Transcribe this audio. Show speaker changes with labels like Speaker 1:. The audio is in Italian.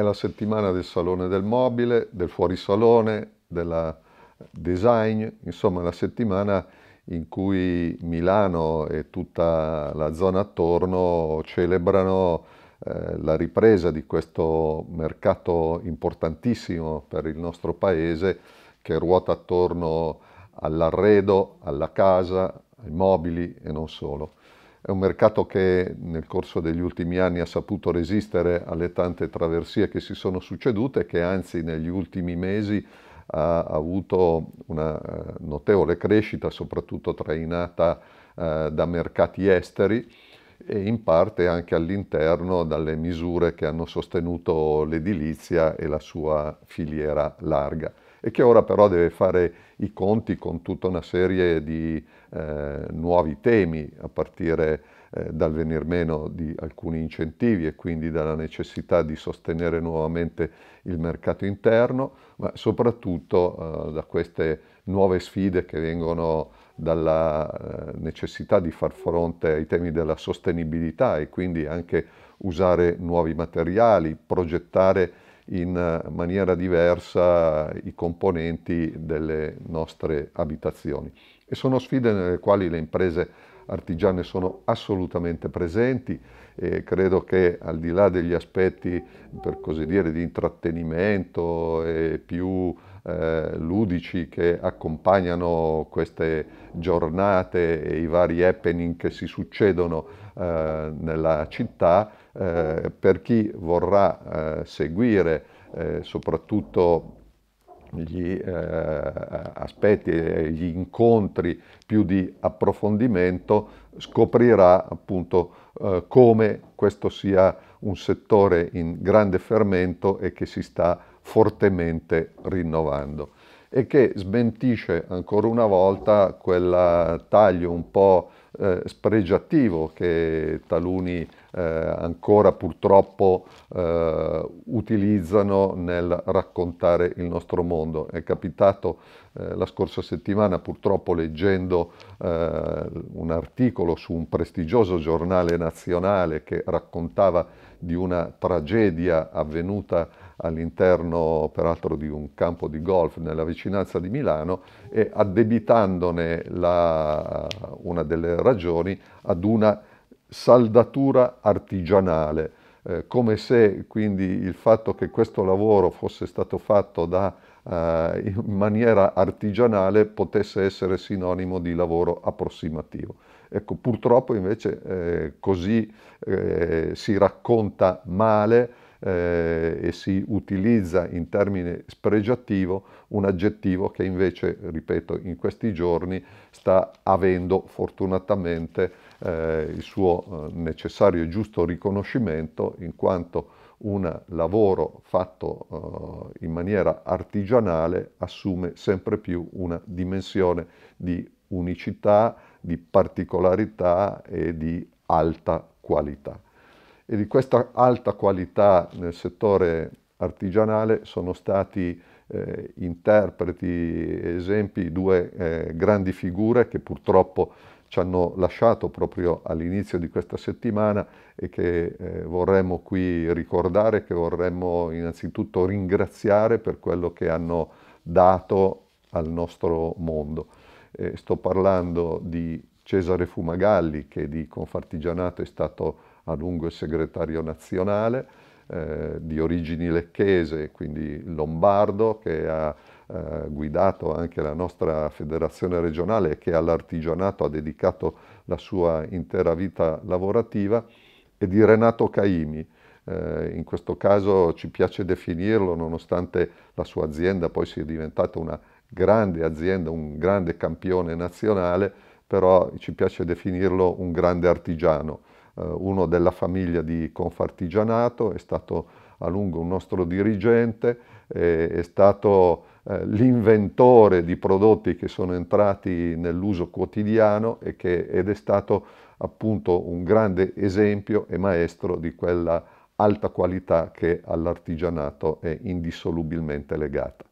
Speaker 1: è la settimana del Salone del Mobile, del Fuorisalone, della Design, insomma la settimana in cui Milano e tutta la zona attorno celebrano eh, la ripresa di questo mercato importantissimo per il nostro paese che ruota attorno all'arredo, alla casa, ai mobili e non solo. È un mercato che nel corso degli ultimi anni ha saputo resistere alle tante traversie che si sono succedute, che anzi negli ultimi mesi ha avuto una eh, notevole crescita, soprattutto trainata eh, da mercati esteri e in parte anche all'interno dalle misure che hanno sostenuto l'edilizia e la sua filiera larga e che ora però deve fare i conti con tutta una serie di eh, nuovi temi a partire eh, dal venir meno di alcuni incentivi e quindi dalla necessità di sostenere nuovamente il mercato interno, ma soprattutto eh, da queste nuove sfide che vengono dalla eh, necessità di far fronte ai temi della sostenibilità e quindi anche usare nuovi materiali, progettare in eh, maniera diversa i componenti delle nostre abitazioni. E sono sfide nelle quali le imprese artigiane sono assolutamente presenti e credo che al di là degli aspetti, per così dire, di intrattenimento e più eh, ludici che accompagnano queste giornate e i vari happening che si succedono eh, nella città, eh, per chi vorrà eh, seguire eh, soprattutto gli eh, aspetti, e gli incontri più di approfondimento, scoprirà appunto eh, come questo sia un settore in grande fermento e che si sta fortemente rinnovando e che smentisce ancora una volta quel taglio un po' eh, spregiativo che taluni eh, ancora purtroppo eh, utilizzano nel raccontare il nostro mondo. È capitato eh, la scorsa settimana purtroppo leggendo eh, un articolo su un prestigioso giornale nazionale che raccontava di una tragedia avvenuta all'interno peraltro di un campo di golf nella vicinanza di Milano e addebitandone la, una delle ragioni ad una saldatura artigianale, eh, come se quindi il fatto che questo lavoro fosse stato fatto da, eh, in maniera artigianale potesse essere sinonimo di lavoro approssimativo. Ecco, purtroppo invece eh, così eh, si racconta male eh, e si utilizza in termine spregiativo un aggettivo che invece, ripeto, in questi giorni sta avendo fortunatamente eh, il suo eh, necessario e giusto riconoscimento in quanto un lavoro fatto eh, in maniera artigianale assume sempre più una dimensione di unicità, di particolarità e di alta qualità e di questa alta qualità nel settore artigianale sono stati eh, interpreti, esempi, due eh, grandi figure che purtroppo ci hanno lasciato proprio all'inizio di questa settimana e che eh, vorremmo qui ricordare, che vorremmo innanzitutto ringraziare per quello che hanno dato al nostro mondo. Eh, sto parlando di Cesare Fumagalli che di Confartigianato è stato a lungo è segretario nazionale, eh, di origini lecchese, quindi lombardo, che ha eh, guidato anche la nostra federazione regionale e che all'artigianato ha dedicato la sua intera vita lavorativa, e di Renato Caimi. Eh, in questo caso ci piace definirlo, nonostante la sua azienda poi sia diventata una grande azienda, un grande campione nazionale, però ci piace definirlo un grande artigiano, eh, uno della famiglia di Confartigianato, è stato a lungo un nostro dirigente, è stato eh, l'inventore di prodotti che sono entrati nell'uso quotidiano che, ed è stato appunto un grande esempio e maestro di quella alta qualità che all'artigianato è indissolubilmente legata.